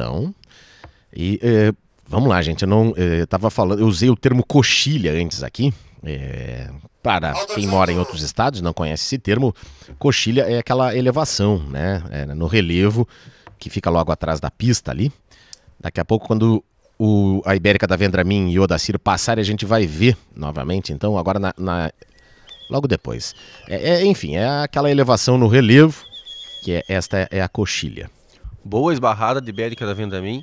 Então, e é, vamos lá, gente. Eu não é, eu tava falando, eu usei o termo coxilha antes aqui. É, para quem mora em outros estados não conhece esse termo, coxilha é aquela elevação, né? É no relevo que fica logo atrás da pista ali. Daqui a pouco, quando o, a Ibérica da Vendramin e o Odacir passarem, a gente vai ver novamente. Então, agora na, na logo depois. É, é, enfim, é aquela elevação no relevo, que é, esta é a coxilha. Boa esbarrada de Bérica da Vendamin.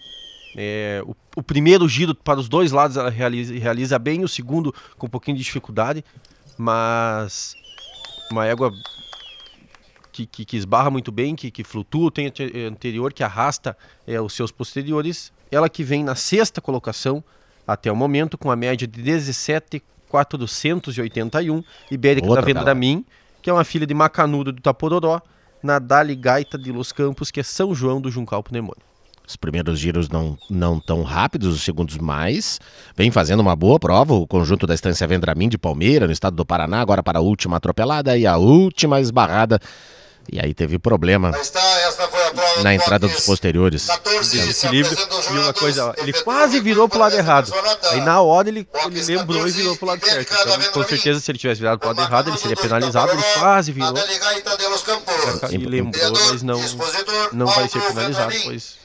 É, o, o, primeiro giro para os dois lados ela realiza, realiza, bem, o segundo com um pouquinho de dificuldade, mas uma égua que, que, que esbarra muito bem, que, que flutua, tem anterior, que arrasta é, os seus posteriores. Ela que vem na sexta colocação até o momento, com a média de 17,481. Ibérica Outra, da mim, que é uma filha de Macanudo do Tapororó na Dali Gaita de Los Campos, que é São João do Juncal Pneumônio. Os primeiros giros não, não tão rápidos, os segundos mais. Vem fazendo uma boa prova o conjunto da Estância Vendramin de Palmeira, no estado do Paraná, agora para a última atropelada e a última esbarrada. E aí teve problema. Está, foi na entrada dos posteriores. Desequilíbrio viu uma coisa, ele quase virou pro lado errado. Aí na hora ele, ele lembrou e virou pro lado certo. Então, com certeza, se ele tivesse virado pro lado errado, ele seria penalizado. Ele quase virou. Ele então, lembrou, mas não, não vai ser penalizado, pois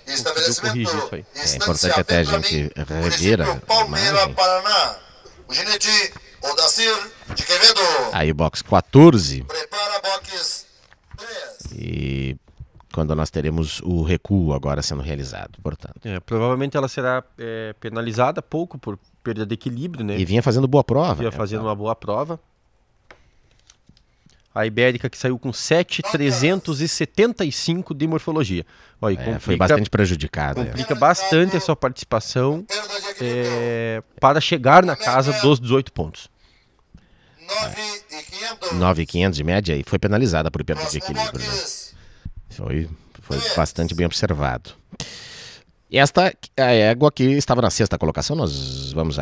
corrigir isso aí. É importante até a gente rever a imagem. Aí, box 14. quando nós teremos o recuo agora sendo realizado, portanto. É, provavelmente ela será é, penalizada pouco por perda de equilíbrio, né? E vinha fazendo boa prova. Vinha né? fazendo uma boa prova. A Ibérica que saiu com 7,375 de morfologia. Olha, é, complica, foi bastante prejudicada. É. Complica bastante a sua participação é, para chegar na casa dos 18 pontos. 9,500 é. de média e foi penalizada por perda de equilíbrio. Né? Foi, foi é. bastante bem observado. Esta é a égua que estava na sexta colocação, nós vamos agora.